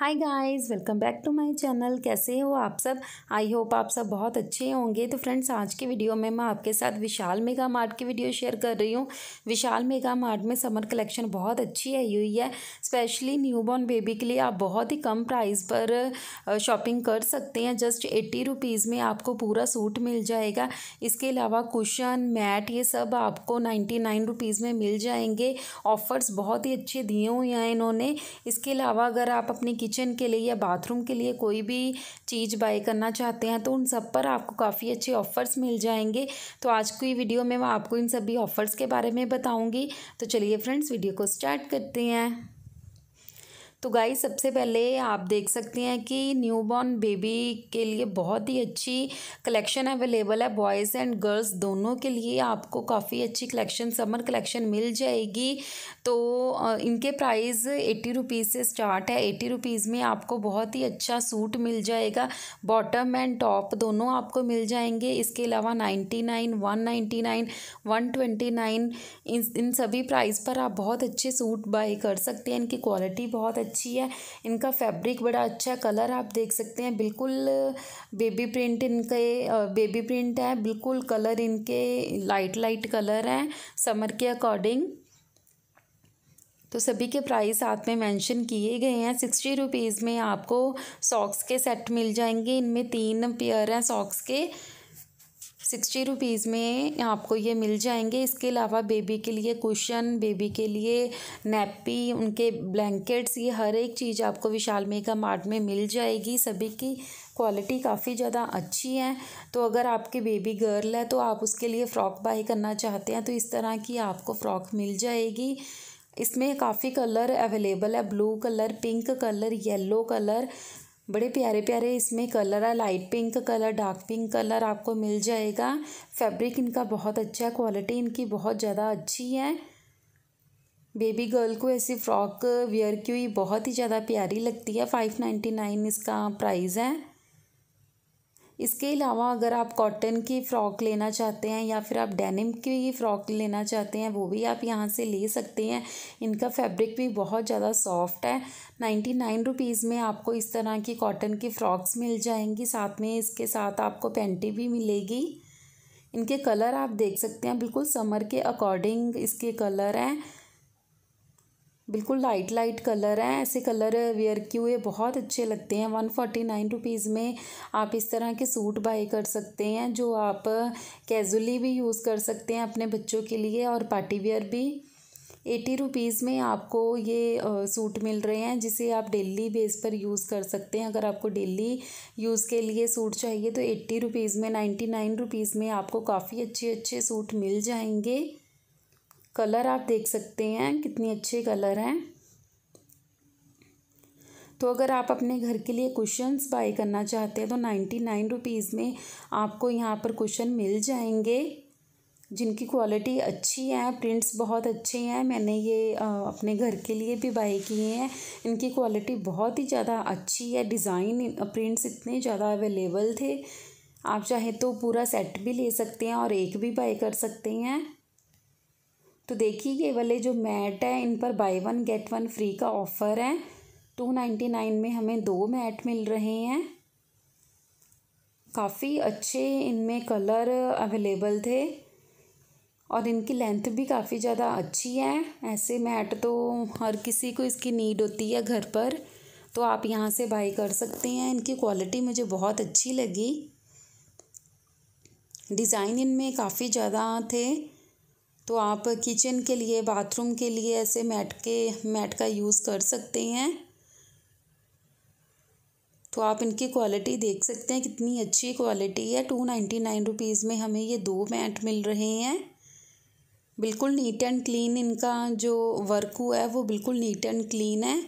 hi guys welcome back to my channel कैसे हो आप सब आई होप आप सब बहुत अच्छे होंगे तो फ्रेंड्स आज के वीडियो में मैं आपके साथ विशाल मेगा मार्ट की वीडियो शेयर कर रही हूँ विशाल मेगा मार्ट में समर कलेक्शन बहुत अच्छी आई हुई है स्पेशली न्यूबॉर्न बेबी के लिए आप बहुत ही कम प्राइस पर शॉपिंग कर सकते हैं जस्ट एट्टी रुपीज़ में आपको पूरा सूट मिल जाएगा इसके अलावा कुशन मैट ये सब आपको नाइन्टी नाइन रुपीज़ में मिल जाएंगे ऑफ़र्स बहुत ही अच्छे दिए हुए हैं इन्होंने इसके अलावा अगर आप अपनी किचन के लिए या बाथरूम के लिए कोई भी चीज़ बाय करना चाहते हैं तो उन सब पर आपको काफ़ी अच्छे ऑफ़र्स मिल जाएंगे तो आज की वीडियो में मैं आपको इन सभी ऑफ़र्स के बारे में बताऊँगी तो चलिए फ्रेंड्स वीडियो को स्टार्ट करते हैं तो गाय सबसे पहले आप देख सकते हैं कि न्यू बॉर्न बेबी के लिए बहुत ही अच्छी कलेक्शन अवेलेबल है बॉयज़ एंड गर्ल्स दोनों के लिए आपको काफ़ी अच्छी कलेक्शन समर कलेक्शन मिल जाएगी तो इनके प्राइस एट्टी रुपीज़ से स्टार्ट है एटी रुपीज़ में आपको बहुत ही अच्छा सूट मिल जाएगा बॉटम एंड टॉप दोनों आपको मिल जाएंगे इसके अलावा ninety nine one ninety nine one twenty nine इन इन सभी प्राइस पर आप बहुत अच्छे सूट बाई कर सकते हैं इनकी क्वालिटी बहुत अच्छी अच्छी है इनका फैब्रिक बड़ा अच्छा है कलर आप देख सकते हैं बिल्कुल बेबी प्रिंट इनके बेबी प्रिंट है बिल्कुल कलर इनके लाइट लाइट कलर हैं समर के अकॉर्डिंग तो सभी के प्राइस साथ में मेंशन किए गए हैं सिक्सटी रुपीज़ में आपको सॉक्स के सेट मिल जाएंगे इनमें तीन पेयर हैं सॉक्स के सिक्सटी रुपीज़ में आपको ये मिल जाएंगे इसके अलावा बेबी के लिए कुशन बेबी के लिए नैपी उनके ब्लैंकेट्स ये हर एक चीज़ आपको विशाल मेगा मार्ट में मिल जाएगी सभी की क्वालिटी काफ़ी ज़्यादा अच्छी है तो अगर आपकी बेबी गर्ल है तो आप उसके लिए फ़्रॉक बाई करना चाहते हैं तो इस तरह की आपको फ़्रॉक मिल जाएगी इसमें काफ़ी कलर अवेलेबल है blue colour pink colour yellow colour बड़े प्यारे प्यारे इसमें कलर है light pink colour dark pink colour आपको मिल जाएगा फैब्रिक इनका बहुत अच्छा है क्वालिटी इनकी बहुत ज़्यादा अच्छी है बेबी गर्ल को ऐसी फ्रॉक वेयर की हुई बहुत ही ज़्यादा प्यारी लगती है फाइव नाइन्टी नाइन इसका प्राइस है इसके अलावा अगर आप कॉटन की फ़्रॉक लेना चाहते हैं या फिर आप डेनिम की फ़्रॉक लेना चाहते हैं वो भी आप यहाँ से ले सकते हैं इनका फैब्रिक भी बहुत ज़्यादा सॉफ्ट है नाइन्टी नाइन रुपीज़ में आपको इस तरह की कॉटन की फ़्रॉक्स मिल जाएंगी साथ में इसके साथ आपको पेंटी भी मिलेगी इनके कलर आप देख सकते हैं बिल्कुल समर के अकॉर्डिंग इसके कलर हैं बिल्कुल लाइट लाइट कलर हैं ऐसे कलर वेयर किए हुए बहुत अच्छे लगते हैं वन फोर्टी नाइन रुपीज़ में आप इस तरह के सूट बाई कर सकते हैं जो आप कैजुअली भी यूज़ कर सकते हैं अपने बच्चों के लिए और पार्टी वेयर भी एटी रुपीज़ में आपको ये सूट मिल रहे हैं जिसे आप डेली बेस पर यूज़ कर सकते हैं अगर आपको डेली यूज़ के लिए सूट चाहिए तो एट्टी रुपीज़ में नाइन्टी नाइन रुपीज़ में आपको काफ़ी अच्छे अच्छे सूट मिल जाएंगे कलर आप देख सकते हैं कितने अच्छे कलर हैं तो अगर आप अपने घर के लिए कुशंस बाई करना चाहते हैं तो नाइन्टी नाइन रुपीज़ में आपको यहाँ पर कुशन मिल जाएंगे जिनकी क्वालिटी अच्छी है प्रिंट्स बहुत अच्छे हैं मैंने ये आ, अपने घर के लिए भी बाई किए हैं इनकी क्वालिटी बहुत ही ज़्यादा अच्छी है डिज़ाइन प्रिंट्स इतने ज़्यादा अवेलेबल थे आप चाहे तो पूरा सेट भी ले सकते हैं और एक भी बाई कर सकते हैं तो देखिए ये वाले जो मैट हैं इन पर buy one get one free का ऑफ़र है टू नाइन्टी नाइन में हमें दो मैट मिल रहे हैं काफ़ी अच्छे इनमें कलर अवेलेबल थे और इनकी लेंथ भी काफ़ी ज़्यादा अच्छी है ऐसे मैट तो हर किसी को इसकी नीड होती है घर पर तो आप यहाँ से बाई कर सकते हैं इनकी क्वालिटी मुझे बहुत अच्छी लगी डिज़ाइन इनमें काफ़ी ज़्यादा थे तो आप किचन के लिए बाथरूम के लिए ऐसे मैट के मैट का यूज़ कर सकते हैं तो आप इनकी क्वालिटी देख सकते हैं कितनी अच्छी क्वालिटी है टू नाइन्टी नाइन रुपीज़ में हमें ये दो मैट मिल रहे हैं बिल्कुल नीट एंड क्लीन इनका जो वर्क हुआ है वो बिल्कुल नीट एंड क्लीन है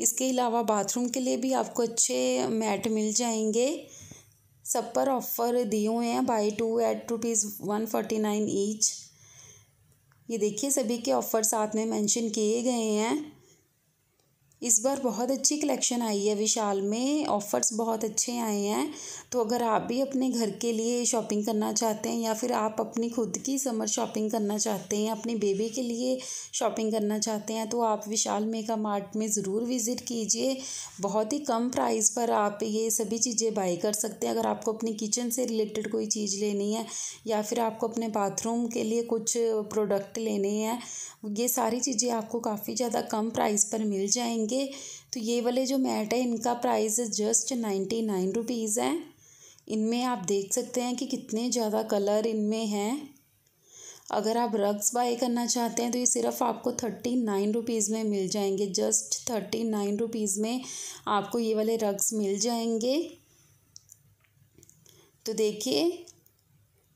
इसके अलावा बाथरूम के लिए भी आपको अच्छे मैट मिल जाएंगे सब पर ऑफ़र दिए हुए हैं buy two at rupees one forty nine each ये देखिए सभी के ऑफ़र साथ में मेंशन किए गए हैं इस बार बहुत अच्छी कलेक्शन आई है विशाल में ऑफ़र्स बहुत अच्छे आए हैं तो अगर आप भी अपने घर के लिए शॉपिंग करना चाहते हैं या फिर आप अपनी खुद की समर शॉपिंग करना चाहते हैं अपनी बेबी के लिए शॉपिंग करना चाहते हैं तो आप विशाल मेगा मार्ट में ज़रूर विज़िट कीजिए बहुत ही कम प्राइस पर आप ये सभी चीज़ें बाई कर सकते हैं अगर आपको अपनी किचन से रिलेटेड कोई चीज़ लेनी है या फिर आपको अपने बाथरूम के लिए कुछ प्रोडक्ट लेने हैं ये सारी चीज़ें आपको काफ़ी ज़्यादा कम प्राइस पर मिल जाएंगी लेंगे तो ये वाले जो मैट है इनका price just ninety nine rupees है इनमें आप देख सकते हैं कि कितने ज़्यादा कलर इनमें हैं अगर आप रग्स बाई करना चाहते हैं तो ये सिर्फ आपको थर्टी नाइन रुपीज़ में मिल जाएंगे जस्ट थर्टी नाइन रुपीज़ में आपको ये वाले रग्स मिल जाएंगे तो देखिए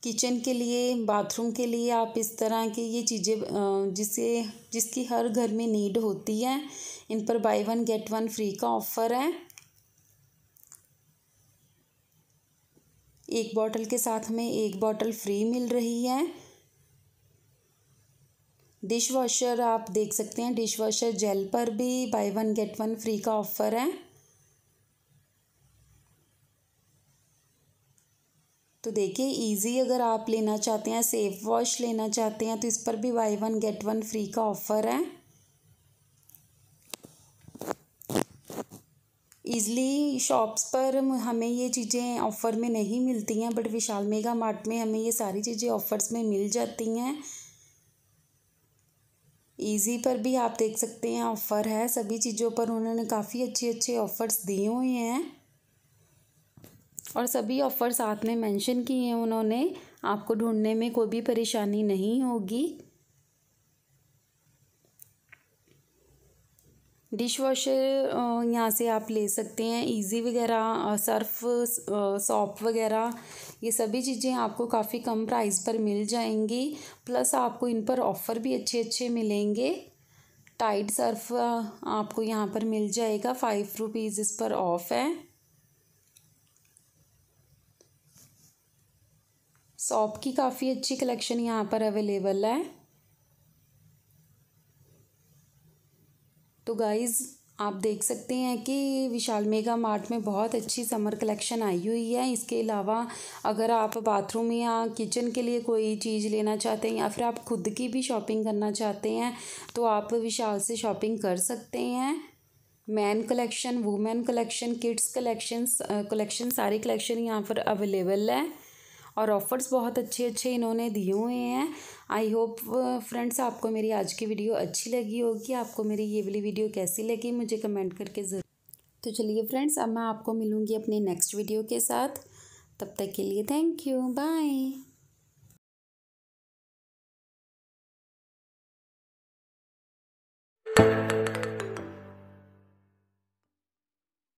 किचन के लिए बाथरूम के लिए आप इस तरह की ये चीज़ें जिसे जिसकी हर घर में नीड होती है इन पर buy one get one free का ऑफ़र है एक बॉटल के साथ में एक बॉटल फ्री मिल रही है डिश वॉशर आप देख सकते हैं डिश वॉशर जेल पर भी buy one get one free का ऑफ़र है तो देखिए इजी अगर आप लेना चाहते हैं सेफ वॉश लेना चाहते हैं तो इस पर भी buy one get one free का ऑफ़र है ईज़िली शॉप्स पर हमें ये चीज़ें ऑफ़र में नहीं मिलती हैं बट विशाल मेगा मार्ट में हमें ये सारी चीज़ें ऑफ़र्स में मिल जाती हैं ईज़ी पर भी आप देख सकते हैं ऑफ़र है सभी चीज़ों पर उन्होंने काफ़ी अच्छे अच्छे ऑफ़र्स दिए हुए हैं और सभी ऑफ़र साथ में मेंशन किए हैं उन्होंने आपको ढूंढने में कोई भी परेशानी नहीं होगी डिश वॉशर यहाँ से आप ले सकते हैं इजी वगैरह सर्फ सॉप वगैरह ये सभी चीज़ें आपको काफ़ी कम प्राइस पर मिल जाएंगी प्लस आपको इन पर ऑफ़र भी अच्छे अच्छे मिलेंगे टाइड सर्फ आपको यहाँ पर मिल जाएगा फाइव रुपीज़ इस पर ऑफ़ है सॉप की काफ़ी अच्छी कलेक्शन यहाँ पर अवेलेबल है तो गाइज़ आप देख सकते हैं कि विशाल मेगा मार्ट में बहुत अच्छी समर कलेक्शन आई हुई है इसके अलावा अगर आप बाथरूम या किचन के लिए कोई चीज़ लेना चाहते हैं या फिर आप खुद की भी शॉपिंग करना चाहते हैं तो आप विशाल से शॉपिंग कर सकते हैं man collection women collection kids collection collection सारी कलेक्शन यहाँ पर अवेलेबल है और ऑफ़र्स बहुत अच्छे अच्छे इन्होंने दिए हुए हैं आई होप फ्रेंड्स आपको मेरी आज की वीडियो अच्छी लगी होगी आपको मेरी ये वाली वीडियो कैसी लगी मुझे कमेंट करके ज़रूर तो चलिए फ्रेंड्स अब मैं आपको मिलूँगी अपने नेक्स्ट वीडियो के साथ तब तक के लिए थैंक यू बाय